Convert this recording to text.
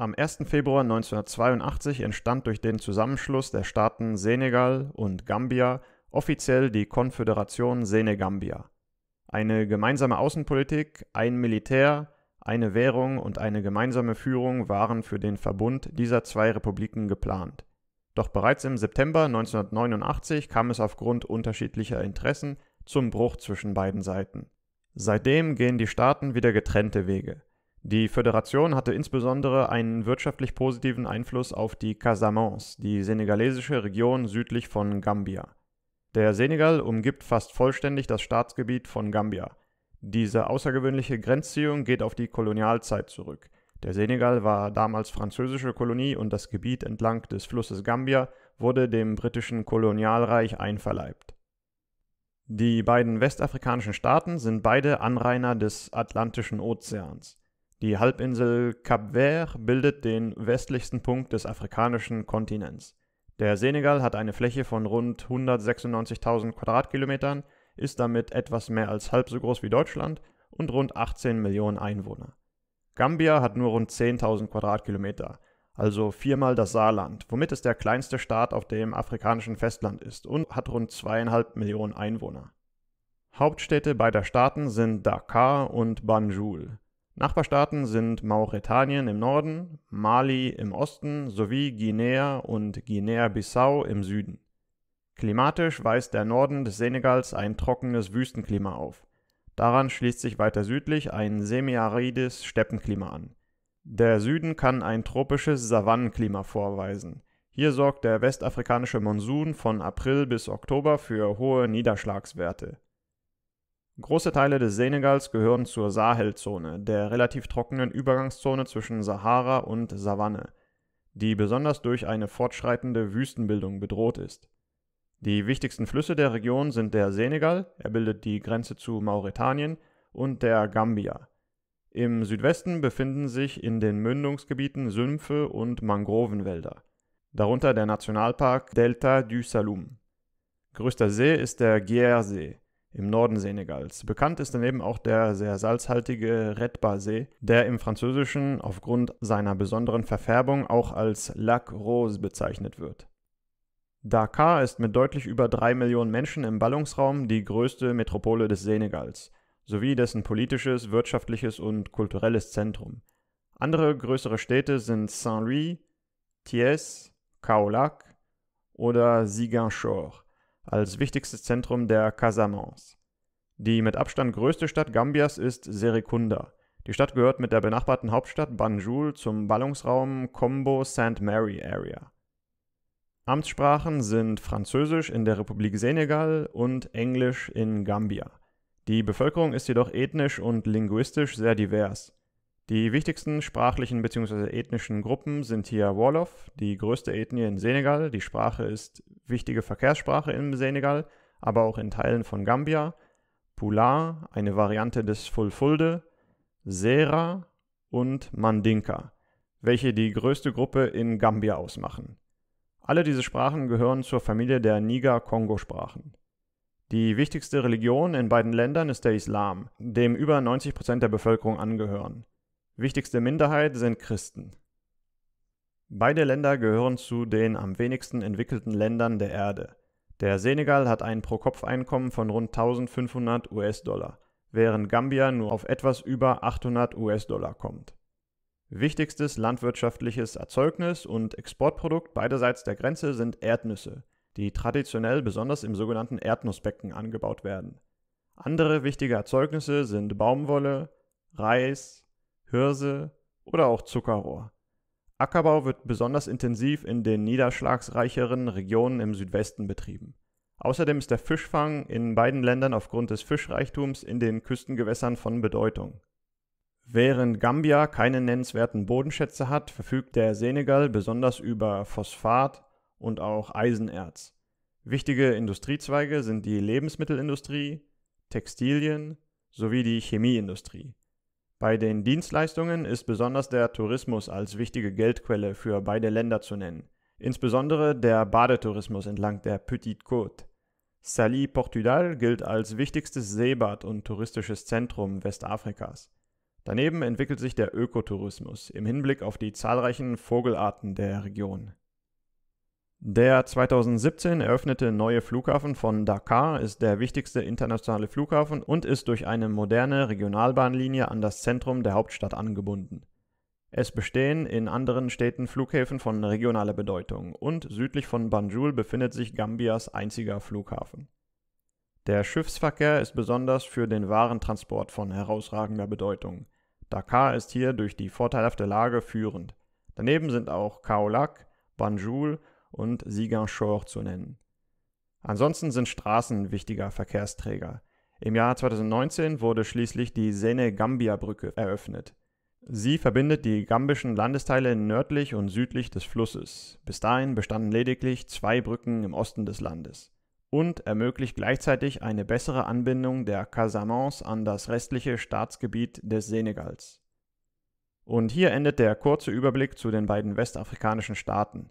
Am 1. Februar 1982 entstand durch den Zusammenschluss der Staaten Senegal und Gambia offiziell die Konföderation Senegambia. Eine gemeinsame Außenpolitik, ein Militär, eine Währung und eine gemeinsame Führung waren für den Verbund dieser zwei Republiken geplant. Doch bereits im September 1989 kam es aufgrund unterschiedlicher Interessen zum Bruch zwischen beiden Seiten. Seitdem gehen die Staaten wieder getrennte Wege. Die Föderation hatte insbesondere einen wirtschaftlich positiven Einfluss auf die Casamance, die senegalesische Region südlich von Gambia. Der Senegal umgibt fast vollständig das Staatsgebiet von Gambia. Diese außergewöhnliche Grenzziehung geht auf die Kolonialzeit zurück. Der Senegal war damals französische Kolonie und das Gebiet entlang des Flusses Gambia wurde dem britischen Kolonialreich einverleibt. Die beiden westafrikanischen Staaten sind beide Anrainer des Atlantischen Ozeans. Die Halbinsel Cap Vert bildet den westlichsten Punkt des afrikanischen Kontinents. Der Senegal hat eine Fläche von rund 196.000 Quadratkilometern, ist damit etwas mehr als halb so groß wie Deutschland und rund 18 Millionen Einwohner. Gambia hat nur rund 10.000 Quadratkilometer, also viermal das Saarland, womit es der kleinste Staat auf dem afrikanischen Festland ist und hat rund zweieinhalb Millionen Einwohner. Hauptstädte beider Staaten sind Dakar und Banjul. Nachbarstaaten sind Mauretanien im Norden, Mali im Osten sowie Guinea und Guinea-Bissau im Süden. Klimatisch weist der Norden des Senegals ein trockenes Wüstenklima auf. Daran schließt sich weiter südlich ein semiarides Steppenklima an. Der Süden kann ein tropisches Savannenklima vorweisen. Hier sorgt der westafrikanische Monsun von April bis Oktober für hohe Niederschlagswerte. Große Teile des Senegals gehören zur Sahelzone, der relativ trockenen Übergangszone zwischen Sahara und Savanne, die besonders durch eine fortschreitende Wüstenbildung bedroht ist. Die wichtigsten Flüsse der Region sind der Senegal, er bildet die Grenze zu Mauretanien, und der Gambia. Im Südwesten befinden sich in den Mündungsgebieten Sümpfe und Mangrovenwälder, darunter der Nationalpark Delta du Saloum. Größter See ist der Gier-See, im Norden Senegals. Bekannt ist daneben auch der sehr salzhaltige Redba-See, der im Französischen aufgrund seiner besonderen Verfärbung auch als Lac Rose bezeichnet wird. Dakar ist mit deutlich über drei Millionen Menschen im Ballungsraum die größte Metropole des Senegals, sowie dessen politisches, wirtschaftliches und kulturelles Zentrum. Andere größere Städte sind Saint-Louis, Thiès, Kaolack oder Siguinchor als wichtigstes Zentrum der Casamance. Die mit Abstand größte Stadt Gambias ist Serekunda. Die Stadt gehört mit der benachbarten Hauptstadt Banjul zum Ballungsraum Combo St. Mary Area. Amtssprachen sind Französisch in der Republik Senegal und Englisch in Gambia. Die Bevölkerung ist jedoch ethnisch und linguistisch sehr divers. Die wichtigsten sprachlichen bzw. ethnischen Gruppen sind hier Wolof, die größte Ethnie in Senegal, die Sprache ist wichtige Verkehrssprache im Senegal, aber auch in Teilen von Gambia, Pular, eine Variante des Fulfulde, Sera und Mandinka, welche die größte Gruppe in Gambia ausmachen. Alle diese Sprachen gehören zur Familie der Niger-Kongo-Sprachen. Die wichtigste Religion in beiden Ländern ist der Islam, dem über 90 Prozent der Bevölkerung angehören. Wichtigste Minderheit sind Christen. Beide Länder gehören zu den am wenigsten entwickelten Ländern der Erde. Der Senegal hat ein Pro-Kopf-Einkommen von rund 1500 US-Dollar, während Gambia nur auf etwas über 800 US-Dollar kommt. Wichtigstes landwirtschaftliches Erzeugnis und Exportprodukt beiderseits der Grenze sind Erdnüsse, die traditionell besonders im sogenannten Erdnussbecken angebaut werden. Andere wichtige Erzeugnisse sind Baumwolle, Reis, Hirse oder auch Zuckerrohr. Ackerbau wird besonders intensiv in den niederschlagsreicheren Regionen im Südwesten betrieben. Außerdem ist der Fischfang in beiden Ländern aufgrund des Fischreichtums in den Küstengewässern von Bedeutung. Während Gambia keine nennenswerten Bodenschätze hat, verfügt der Senegal besonders über Phosphat und auch Eisenerz. Wichtige Industriezweige sind die Lebensmittelindustrie, Textilien sowie die Chemieindustrie. Bei den Dienstleistungen ist besonders der Tourismus als wichtige Geldquelle für beide Länder zu nennen, insbesondere der Badetourismus entlang der Petite Côte. Sali Portugal gilt als wichtigstes Seebad und touristisches Zentrum Westafrikas. Daneben entwickelt sich der Ökotourismus im Hinblick auf die zahlreichen Vogelarten der Region. Der 2017 eröffnete neue Flughafen von Dakar ist der wichtigste internationale Flughafen und ist durch eine moderne Regionalbahnlinie an das Zentrum der Hauptstadt angebunden. Es bestehen in anderen Städten Flughäfen von regionaler Bedeutung und südlich von Banjul befindet sich Gambias einziger Flughafen. Der Schiffsverkehr ist besonders für den Warentransport von herausragender Bedeutung. Dakar ist hier durch die vorteilhafte Lage führend. Daneben sind auch Kaolak, Banjul und Siegerchor zu nennen. Ansonsten sind Straßen wichtiger Verkehrsträger. Im Jahr 2019 wurde schließlich die Sene-Gambia-Brücke eröffnet. Sie verbindet die gambischen Landesteile nördlich und südlich des Flusses. Bis dahin bestanden lediglich zwei Brücken im Osten des Landes und ermöglicht gleichzeitig eine bessere Anbindung der Casamance an das restliche Staatsgebiet des Senegals. Und hier endet der kurze Überblick zu den beiden westafrikanischen Staaten.